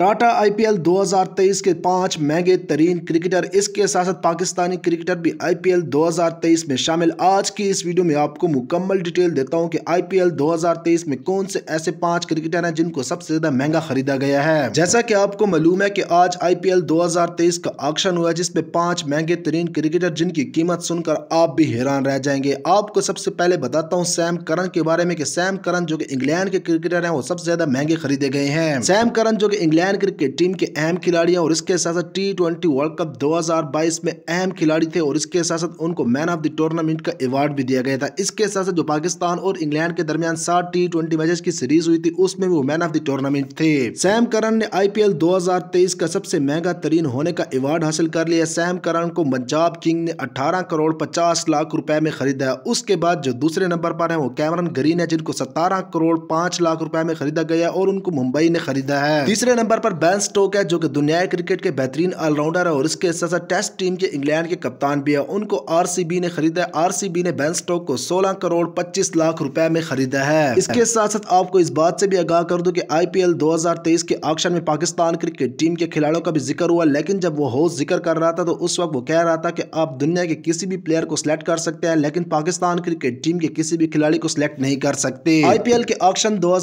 Tata IPL 2023 के पांच महंगे तरीन क्रिकेटर इसके साथ साथ पाकिस्तानी क्रिकेटर भी आईपीएल 2023 में शामिल आज की इस वीडियो में आपको मुकम्मल डिटेल देता हूं कि आईपीएल 2023 में कौन से ऐसे पांच क्रिकेटर हैं जिनको सबसे ज्यादा महंगा खरीदा गया है जैसा कि आपको मालूम है कि आज आईपीएल 2023 का ऑक्शन हुआ जिसमे पांच महंगे तरीन क्रिकेटर जिनकी कीमत सुनकर आप भी हैरान रह जाएंगे आपको सबसे पहले बताता हूँ सैम करण के बारे में सैम करण जो की इंग्लैंड के क्रिकेटर है वो सबसे ज्यादा महंगे खरीदे गए हैं सैम करण जो की इंग्लैंड इंडियन क्रिकेट टीम के अहम खिलाड़ी हैं और इसके साथ साथ टी ट्वेंटी वर्ल्ड कप 2022 में अहम खिलाड़ी थे और इसके साथ साथ उनको मैन ऑफ द टूर्नामेंट का अवार्ड भी दिया गया था इसके साथ साथ जो पाकिस्तान और इंग्लैंड के दरमियान सात टी ट्वेंटी मैचेस की सीरीज हुई थी उसमें वो मैन ऑफ द टूर्नामेंट थे सैम करन ने आईपीएल 2023 का सबसे महंगा तरीन होने का अवार्ड हासिल कर लिया सैम करन को पंजाब किंग ने अठारह करोड़ पचास लाख रुपए में खरीदा उसके बाद जो दूसरे नंबर पर है वो कैमरन ग्रीन है जिनको सतारह करोड़ पांच लाख रुपए में खरीदा गया और उनको मुंबई ने खरीदा है तीसरे नंबर नंबर पर बैन स्टोक है जो कि दुनिया क्रिकेट के बेहतरीन ऑलराउंडर है और इसके साथ साथ टेस्ट टीम के इंग्लैंड के कप्तान भी है उनको आरसीबी ने खरीदा है आरसीबी ने बैन स्टोक को 16 करोड़ 25 लाख रुपए में खरीदा है इसके साथ साथ आपको इस बात से भी आगाह कर दूं कि आईपीएल 2023 के ऑक्शन में पाकिस्तान क्रिकेट टीम के खिलाड़ियों का भी जिक्र हुआ लेकिन जब वो होस्ट जिक्र कर रहा था तो उस वक्त वो कह रहा था कि आप दुनिया के किसी भी प्लेयर को सिलेक्ट कर सकते हैं लेकिन पाकिस्तान क्रिकेट टीम के किसी भी खिलाड़ी को सिलेक्ट नहीं कर सकते आईपीएल के ऑक्शन दो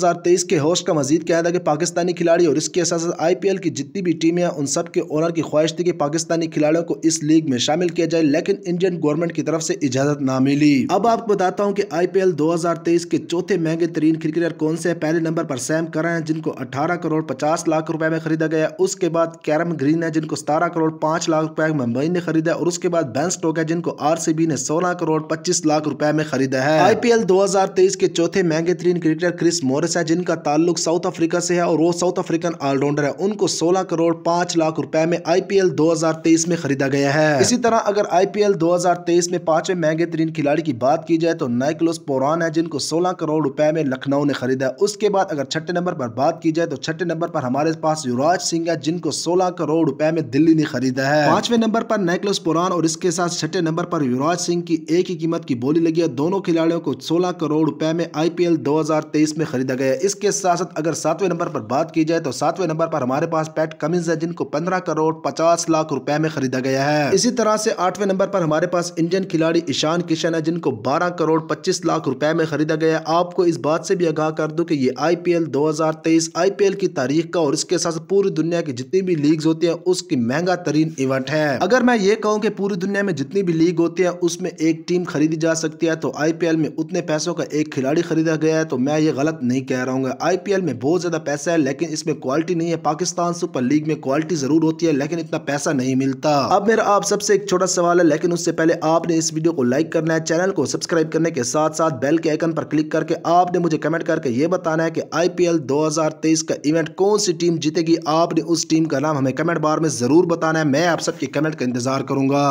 के होस्ट का मजीद कहता था कि पाकिस्तानी खिलाड़ी और इसके साथ पी आईपीएल की जितनी भी टीमें हैं उन सब के ओनर की ख्वाहिश थी कि पाकिस्तानी खिलाड़ियों को इस लीग में शामिल किया जाए लेकिन इंडियन गवर्नमेंट की तरफ से इजाजत ना मिली अब आपको बताता हूँ कि आईपीएल 2023 के चौथे महंगे तरीन क्रिकेटर कौन से पहले नंबर पर सैम रहे है जिनको अठारह करोड़ पचास लाख रुपए में खरीदा गया उसके बाद कैरम ग्रीन है जिनको सतारह करोड़ पांच लाख रुपए मुंबई ने खरीदा और उसके बाद बैन स्टोक है जिनको बी ने सोलह करोड़ पच्चीस लाख रुपए में खरीदा है आईपीएल तेईस के चौथे महंगे तरीन क्रिकेटर क्रिस मोरिस है जिनका ताल्लुक साउथ अफ्रीका से है और वो साउथ अफ्रीकन ऑलराउंड ऑलराउंडर है उनको 16 करोड़ 5 लाख रुपए में आईपीएल 2023 में खरीदा गया है इसी तरह अगर आईपीएल 2023 में पांचवें महंगे तरीन खिलाड़ी की बात की जाए तो नाइकलोस पोरान है जिनको 16 करोड़ रुपए में लखनऊ ने खरीदा है उसके बाद अगर छठे नंबर पर बात की जाए तो छठे नंबर पर हमारे पास युवराज सिंह है जिनको सोलह करोड़ रुपए में दिल्ली ने खरीदा है पांचवें नंबर पर नाइकलोस पोरान और इसके साथ छठे नंबर पर युवराज सिंह की एक ही कीमत की बोली लगी है दोनों खिलाड़ियों को सोलह करोड़ रुपए में आईपीएल 2023 में खरीदा गया इसके साथ साथ अगर सातवें नंबर पर बात की जाए तो सातवें नंबर नंबर पर हमारे पास पैट कमिंस है जिनको पंद्रह करोड़ पचास लाख रुपए में खरीदा गया है इसी तरह से आठवें नंबर पर हमारे पास इंडियन खिलाड़ी ईशान किशन है जिनको बारह करोड़ पच्चीस लाख रुपए में खरीदा गया है आपको इस बात से भी आगाह कर दूं कि ये आईपीएल 2023 आईपीएल की तारीख का और इसके साथ पूरी दुनिया की जितनी भी लीग होती है उसकी महंगा तरीन इवेंट है अगर मैं ये कहूँ की पूरी दुनिया में जितनी भी लीग होती है उसमें एक टीम खरीदी जा सकती है तो आई में उतने पैसों का एक खिलाड़ी खरीदा गया है तो मैं ये गलत नहीं कह रहा हूँ एल में बहुत ज्यादा पैसा है लेकिन इसमें क्वालिटी नहीं है पाकिस्तान सुपर लीग में क्वालिटी जरूर होती है लेकिन इतना पैसा नहीं मिलता अब मेरा आप सबसे एक छोटा सवाल है लेकिन उससे पहले आपने इस वीडियो को लाइक करना है चैनल को सब्सक्राइब करने के साथ साथ बेल के आइकन पर क्लिक करके आपने मुझे कमेंट करके ये बताना है कि आईपीएल 2023 का इवेंट कौन सी टीम जीतेगी आपने उस टीम का नाम हमें कमेंट बार में जरूर बताना है मैं आप सबके कमेंट का इंतजार करूंगा